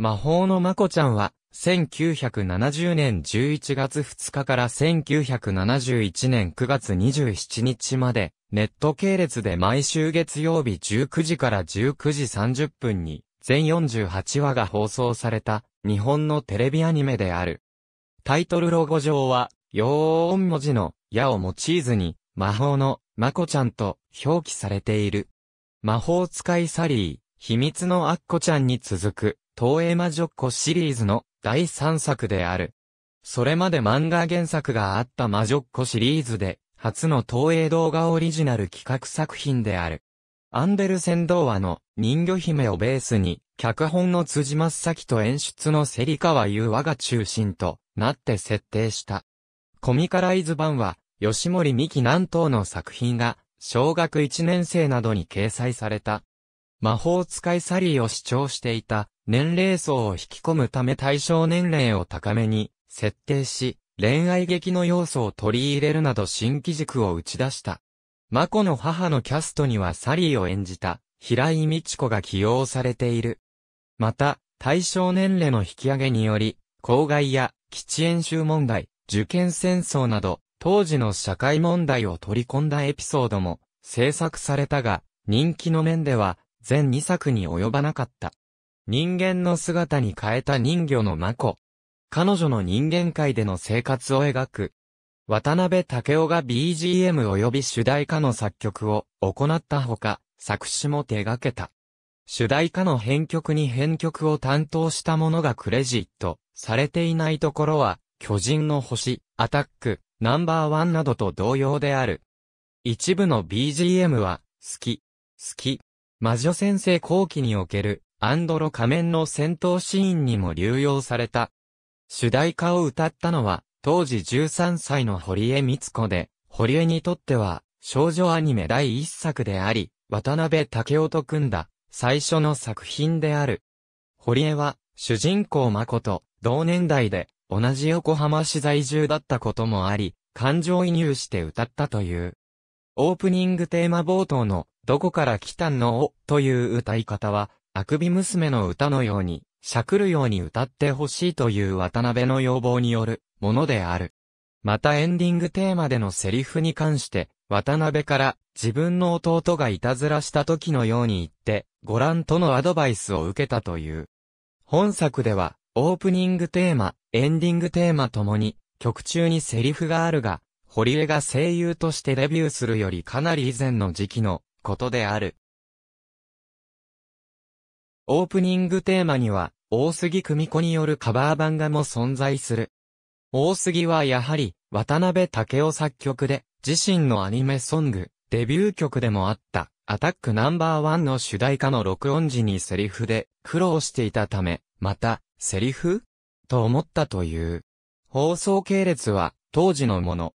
魔法のまこちゃんは、1970年11月2日から1971年9月27日まで、ネット系列で毎週月曜日19時から19時30分に、全48話が放送された、日本のテレビアニメである。タイトルロゴ上は、4音文字の、矢を用いずに、魔法の、まこちゃんと、表記されている。魔法使いサリー、秘密のアッコちゃんに続く、東映魔女っ子シリーズの第3作である。それまで漫画原作があった魔女っ子シリーズで、初の東映動画オリジナル企画作品である。アンデルセン童話の人魚姫をベースに、脚本の辻真先と演出の芹川優和が中心となって設定した。コミカライズ版は、吉森美希南東の作品が、小学1年生などに掲載された。魔法使いサリーを主張していた、年齢層を引き込むため対象年齢を高めに設定し、恋愛劇の要素を取り入れるなど新規軸を打ち出した。マコの母のキャストにはサリーを演じた平井美智子が起用されている。また、対象年齢の引き上げにより、公害や基地演習問題、受験戦争など、当時の社会問題を取り込んだエピソードも制作されたが、人気の面では全2作に及ばなかった。人間の姿に変えた人魚のマコ。彼女の人間界での生活を描く。渡辺武雄が BGM 及び主題歌の作曲を行ったほか、作詞も手掛けた。主題歌の編曲に編曲を担当したものがクレジットされていないところは、巨人の星、アタック、ナンバーワンなどと同様である。一部の BGM は、好き、好き、魔女先生後期におけるアンドロ仮面の戦闘シーンにも流用された。主題歌を歌ったのは、当時13歳の堀江光子で、堀江にとっては、少女アニメ第一作であり、渡辺武雄と組んだ、最初の作品である。堀江は、主人公誠、同年代で、同じ横浜市在住だったこともあり、感情移入して歌ったという。オープニングテーマ冒頭の、どこから来たのという歌い方は、あくび娘の歌のように、しゃくるように歌ってほしいという渡辺の要望によるものである。またエンディングテーマでのセリフに関して、渡辺から自分の弟がいたずらした時のように言って、ご覧とのアドバイスを受けたという。本作では、オープニングテーマ、エンディングテーマともに、曲中にセリフがあるが、堀江が声優としてデビューするよりかなり以前の時期のことである。オープニングテーマには、大杉久美子によるカバー版画も存在する。大杉はやはり、渡辺武夫作曲で、自身のアニメソング、デビュー曲でもあった、アタックナンバーワンの主題歌の録音時にセリフで苦労していたため、また、セリフと思ったという。放送系列は、当時のもの。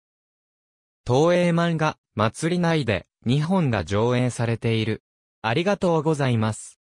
東映漫画、祭り内で、2本が上映されている。ありがとうございます。